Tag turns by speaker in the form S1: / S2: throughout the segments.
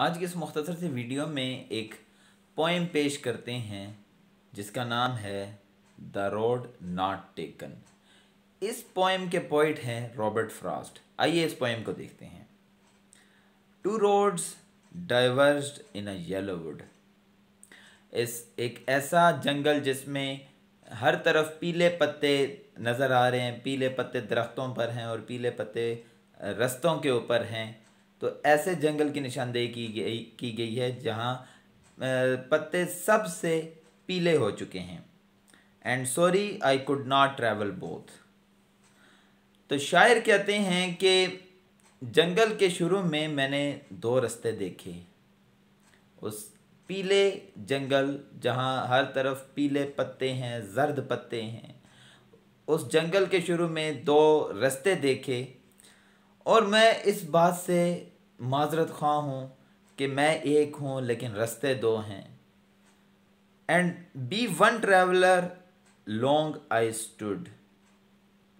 S1: आज के इस मुख्तर से वीडियो में एक पोएम पेश करते हैं जिसका नाम है द रोड नॉट टेकन इस पोएम के पोइट हैं रॉबर्ट फ्रॉस्ट आइए इस पोएम को देखते हैं two roads diverse in a yellow wood इस एक ऐसा जंगल जिसमें हर तरफ पीले पत्ते नज़र आ रहे हैं पीले पत्ते दरख्तों पर हैं और पीले पत्ते रस्तों के ऊपर हैं तो ऐसे जंगल की निशानदेही की गई की गई है जहाँ पत्ते सबसे पीले हो चुके हैं and sorry I could not travel both तो शायर कहते हैं कि जंगल के शुरू में मैंने दो रास्ते देखे उस पीले जंगल जहाँ हर तरफ पीले पत्ते हैं जर्द पत्ते हैं उस जंगल के शुरू में दो रास्ते देखे और मैं इस बात से माजरत ख्वाह हूँ कि मैं एक हूँ लेकिन रस्ते दो हैं and be one traveller long I stood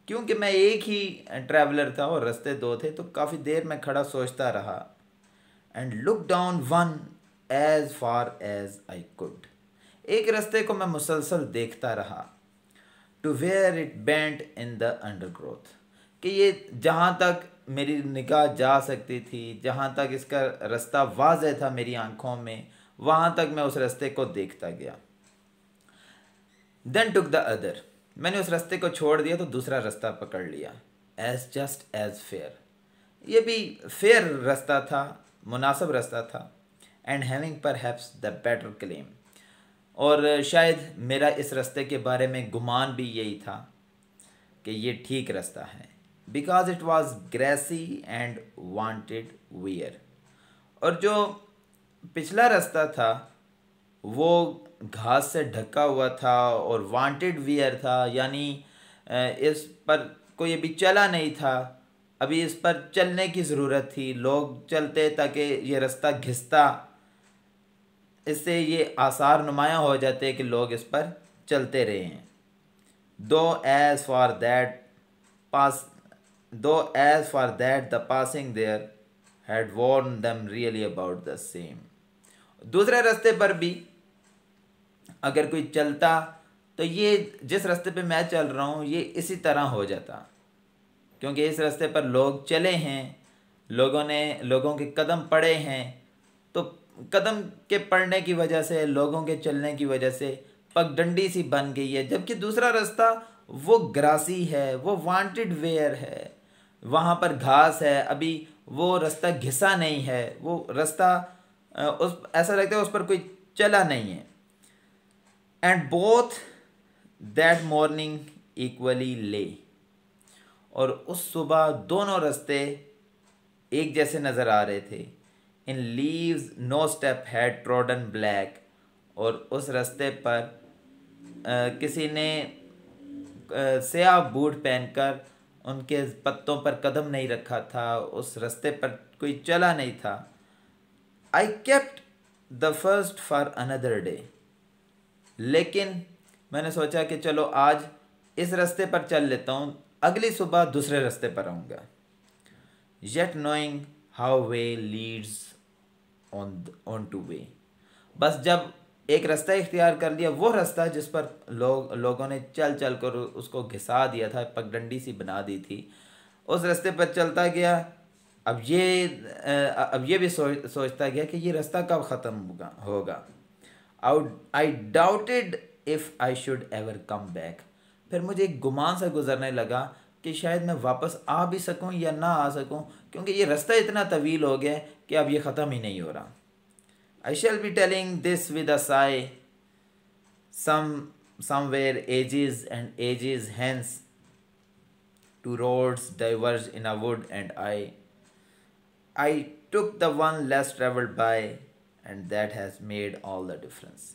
S1: क्योंकि मैं एक ही ट्रैवलर था और रस्ते दो थे तो काफ़ी देर में खड़ा सोचता रहा and look down one as far as I could एक रस्ते को मैं मुसलसल देखता रहा to where it bent in the undergrowth कि ये जहाँ तक मेरी निगाह जा सकती थी जहाँ तक इसका रास्ता वाज था मेरी आँखों में वहाँ तक मैं उस रास्ते को देखता गया देन टुक द अदर मैंने उस रास्ते को छोड़ दिया तो दूसरा रास्ता पकड़ लिया एज जस्ट एज फेयर ये भी फेयर रास्ता था मुनासिब रास्ता था and having perhaps the better claim और शायद मेरा इस रास्ते के बारे में गुमान भी यही था कि ये ठीक रास्ता है because it was grassy and wanted wear और जो पिछला रास्ता था वो घास से ढका हुआ था और वांटेड वियर था यानी इस पर कोई अभी चला नहीं था अभी इस पर चलने की ज़रूरत थी लोग चलते ताकि ये रास्ता घिसता इससे ये आसार नुमाया हो जाते कि लोग इस पर चलते रहे हैं though as for that pass though as for that the passing there had warned them really about the same दूसरे रास्ते पर भी अगर कोई चलता तो ये जिस रास्ते पे मैं चल रहा हूँ ये इसी तरह हो जाता क्योंकि इस रास्ते पर लोग चले हैं लोगों ने लोगों के कदम पड़े हैं तो कदम के पड़ने की वजह से लोगों के चलने की वजह से पगडंडी सी बन गई है जबकि दूसरा रास्ता वो ग्रासी है वो वांटेड वेयर है वहाँ पर घास है अभी वो रास्ता घिसा नहीं है वो रास्ता उस ऐसा लगता है उस पर कोई चला नहीं है and both that morning equally lay और उस सुबह दोनों रास्ते एक जैसे नज़र आ रहे थे in leaves no step had trodden black और उस रास्ते पर आ, किसी ने सयाह बूट पहनकर उनके पत्तों पर कदम नहीं रखा था उस रास्ते पर कोई चला नहीं था I kept the first for another day लेकिन मैंने सोचा कि चलो आज इस रास्ते पर चल लेता हूँ अगली सुबह दूसरे रास्ते पर आऊँगा yet knowing how way leads on on to way बस जब एक रास्ता इख्तियार कर लिया वो रास्ता जिस पर लोग लोगों ने चल चल कर उसको घिसा दिया था पगडंडी सी बना दी थी उस रास्ते पर चलता गया अब ये अब ये भी सोच सोचता गया कि ये रास्ता कब ख़त्म होगा होगा I doubted if I should ever come back फिर मुझे एक गुमान सा गुजरने लगा कि शायद मैं वापस आ भी सकूं या ना आ सकूं क्योंकि ये रास्ता इतना तवील हो गया कि अब ये ख़त्म ही नहीं हो रहा I shall be telling this with a sigh. Some somewhere ages and ages hence, two roads diverged in a wood, and I, I took the one less traveled by, and that has made all the difference.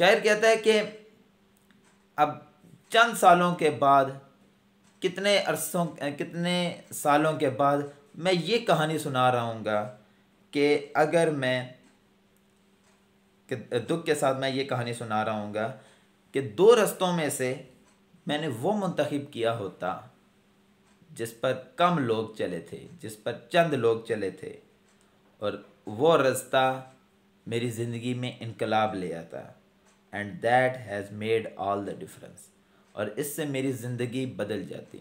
S1: शायर कहता है कि अब चंद सालों के बाद कितने अरसों कितने सालों के बाद मैं ये कहानी सुना रहा हूँगा कि अगर मैं कि दुख के साथ मैं ये कहानी सुना रहा हूँ कि दो रस्तों में से मैंने वो मंतखब किया होता जिस पर कम लोग चले थे जिस पर चंद लोग चले थे और वो रास्ता मेरी ज़िंदगी में इनकलाब ले आता and that has made all the difference और इससे मेरी ज़िंदगी बदल जाती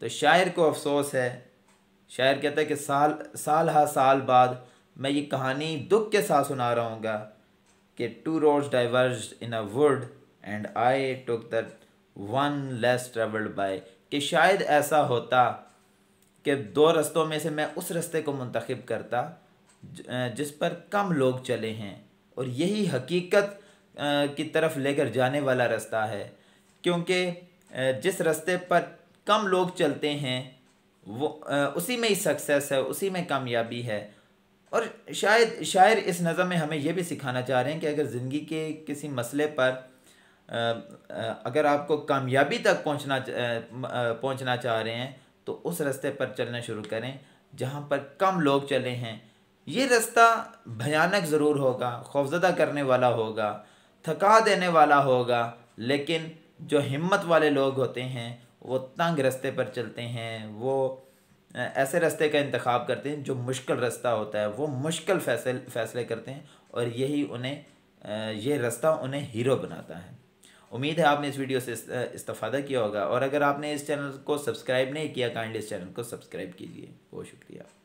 S1: तो शायर को अफसोस है शायर कहता है कि साल साल हा साल बाद मैं ये कहानी दुख के साथ सुना रहा हूँ कि two roads diverged in a wood and I took that one less travelled by कि शायद ऐसा होता कि दो रस्तों में से मैं उस रस्ते को मंतखब करता जिस पर कम लोग चले हैं और यही हकीकत की तरफ लेकर जाने वाला रास्ता है क्योंकि जिस रास्ते पर कम लोग चलते हैं वो उसी में ही सक्सेस है उसी में कामयाबी है और शायद शायर इस नज़म में हमें यह भी सिखाना चाह रहे हैं कि अगर ज़िंदगी के किसी मसले पर अगर आपको कामयाबी तक पहुंचना पहुंचना चाह रहे हैं तो उस रास्ते पर चलना शुरू करें जहां पर कम लोग चले हैं ये रास्ता भयानक ज़रूर होगा खौफजदा करने वाला होगा थका देने वाला होगा लेकिन जो हिम्मत वाले लोग होते हैं वो तंग रास्ते पर चलते हैं वो ऐसे रास्ते का इंतखब करते हैं जो मुश्किल रास्ता होता है वो मुश्किल फैसल फैसले करते हैं और यही उन्हें ये रास्ता उन्हें हीरो बनाता है उम्मीद है आपने इस वीडियो से इस्ता किया होगा और अगर आपने इस चैनल को सब्सक्राइब नहीं किया काइंडली इस चैनल को सब्सक्राइब कीजिए बहुत शुक्रिया